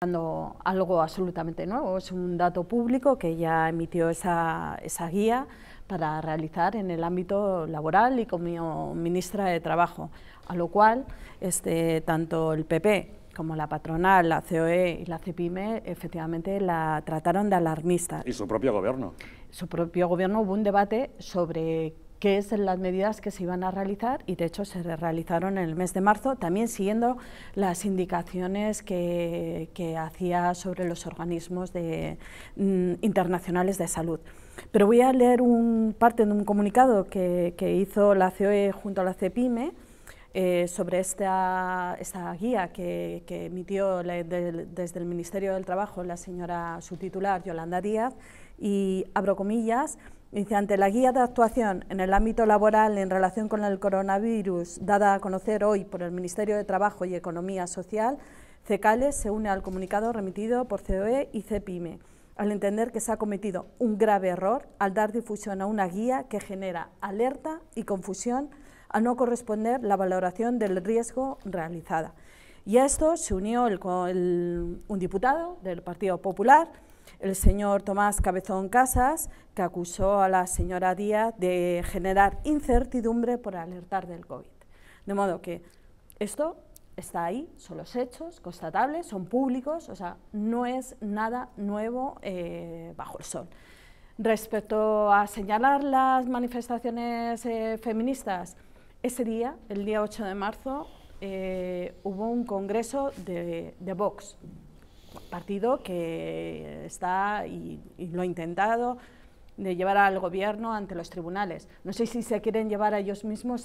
algo absolutamente nuevo. Es un dato público que ya emitió esa, guía para realizar en el ámbito laboral y como ministra de Trabajo, a lo cual este, tanto el PP como la patronal, la COE y la CEPIME efectivamente la trataron de alarmista. ¿Y su propio gobierno? Su propio gobierno hubo un debate sobre que es las medidas que se iban a realizar y de hecho se realizaron en el mes de marzo, también siguiendo las indicaciones que, que hacía sobre los organismos mm, internacionales de salud. Pero voy a leer un parte de un comunicado que, que hizo la COE junto a la CEPIME, eh, sobre esta, esta, guía que, emitió desde el Ministerio del Trabajo la señora subtitular Yolanda Díaz y abro comillas, dice, ante la guía de actuación en el ámbito laboral en relación con el coronavirus dada a conocer hoy por el Ministerio de Trabajo y Economía Social, CECALES se une al comunicado remitido por COE y CEPIME al entender que se ha cometido un grave error al dar difusión a una guía que genera alerta y confusión ...a no corresponder la valoración del riesgo realizada. Y a esto se unió un diputado del Partido Popular, el señor Tomás Cabezón Casas, que acusó a la señora Díaz de generar incertidumbre por alertar del COVID. De modo que esto está ahí, son los hechos constatables, son públicos, o sea, no es nada nuevo eh, bajo el sol. Respecto a señalar las manifestaciones eh, feministas, ese día, el día 8 de marzo, eh, hubo un congreso de, de, Vox, partido que está y, lo ha intentado de llevar al gobierno ante los tribunales. No sé si se quieren llevar a ellos mismos a...